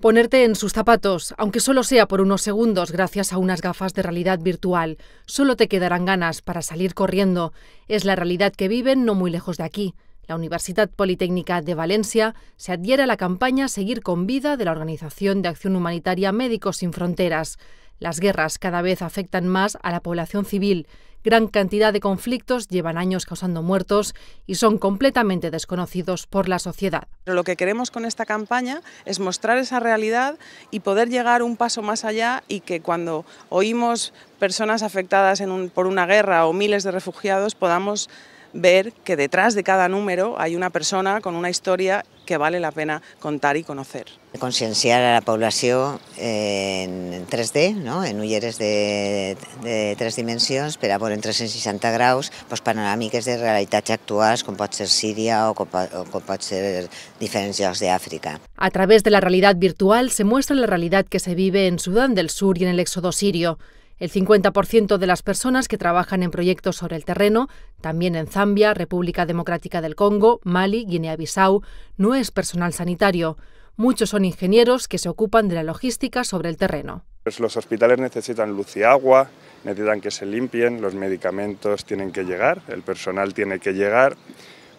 Ponerte en sus zapatos, aunque solo sea por unos segundos gracias a unas gafas de realidad virtual, solo te quedarán ganas para salir corriendo. Es la realidad que viven no muy lejos de aquí la Universidad Politécnica de Valencia se adhiere a la campaña Seguir con Vida de la Organización de Acción Humanitaria Médicos Sin Fronteras. Las guerras cada vez afectan más a la población civil. Gran cantidad de conflictos llevan años causando muertos y son completamente desconocidos por la sociedad. Pero lo que queremos con esta campaña es mostrar esa realidad y poder llegar un paso más allá y que cuando oímos personas afectadas por una guerra o miles de refugiados podamos ver que detrás de cada número hay una persona con una historia que vale la pena contar y conocer. Concienciar a la població eh, en 3D, no? en ulleres de, de tres dimensions, per a veure en 360 graus pues, panoràmiques de realitats actuals, com pot ser Síria o com, o com pot ser diferents llocs d'Àfrica. A través de la realitat virtual se muestra la realitat que se vive en Sudán del Sur y en el éxodo sirio, El 50% de las personas que trabajan en proyectos sobre el terreno, también en Zambia, República Democrática del Congo, Mali, Guinea-Bissau, no es personal sanitario. Muchos son ingenieros que se ocupan de la logística sobre el terreno. Pues los hospitales necesitan luz y agua, necesitan que se limpien, los medicamentos tienen que llegar, el personal tiene que llegar,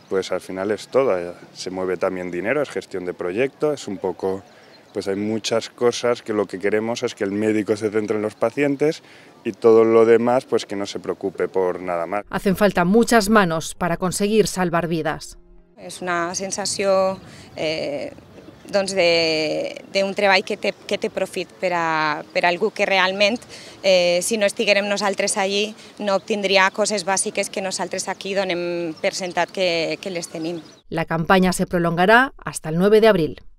pues al final es todo. Eh, se mueve también dinero, es gestión de proyecto, es un poco pues hay muchas cosas que lo que queremos es que el médico se centre en los pacientes y todo lo demás pues que no se preocupe por nada más. Hacen falta muchas manos para conseguir salvar vidas. Es una sensación eh, de, un trabajo que te que te algo que realmente, eh, si no estiguérem nosaltres allí, no obtendría cosas básicas que nosotros aquí donem per que, que les tenim. La campaña se prolongará hasta el 9 de abril.